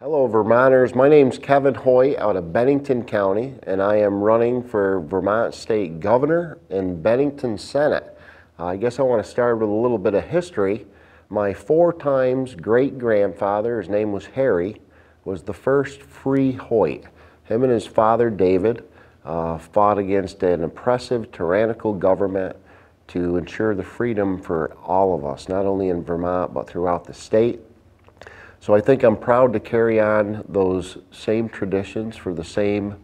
Hello Vermonters, my name is Kevin Hoy out of Bennington County and I am running for Vermont State Governor and Bennington Senate. Uh, I guess I want to start with a little bit of history. My four times great grandfather, his name was Harry, was the first free Hoyt. Him and his father David uh, fought against an oppressive tyrannical government to ensure the freedom for all of us, not only in Vermont but throughout the state. So I think I'm proud to carry on those same traditions for the same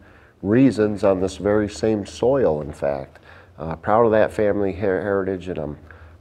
reasons on this very same soil, in fact. Uh, proud of that family her heritage, and I'm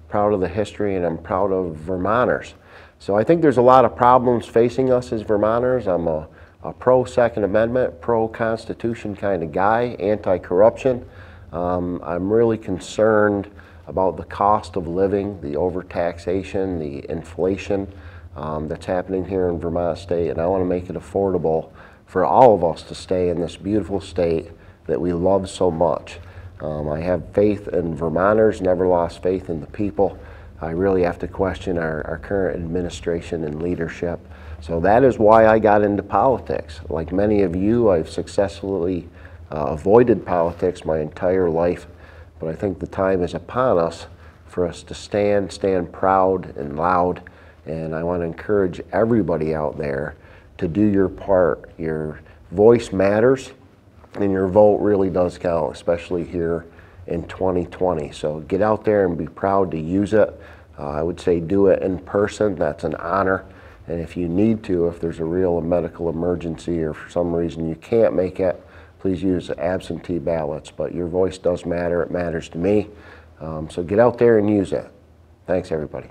proud of the history, and I'm proud of Vermonters. So I think there's a lot of problems facing us as Vermonters. I'm a, a pro Second Amendment, pro Constitution kind of guy, anti corruption. Um, I'm really concerned about the cost of living, the overtaxation, the inflation um, that's happening here in Vermont State, and I want to make it affordable for all of us to stay in this beautiful state that we love so much. Um, I have faith in Vermonters, never lost faith in the people. I really have to question our, our current administration and leadership. So that is why I got into politics. Like many of you, I've successfully uh, avoided politics my entire life, but I think the time is upon us for us to stand, stand proud and loud and I want to encourage everybody out there to do your part. Your voice matters, and your vote really does count, especially here in 2020. So get out there and be proud to use it. Uh, I would say do it in person, that's an honor. And if you need to, if there's a real medical emergency or for some reason you can't make it, please use absentee ballots. But your voice does matter, it matters to me. Um, so get out there and use it. Thanks, everybody.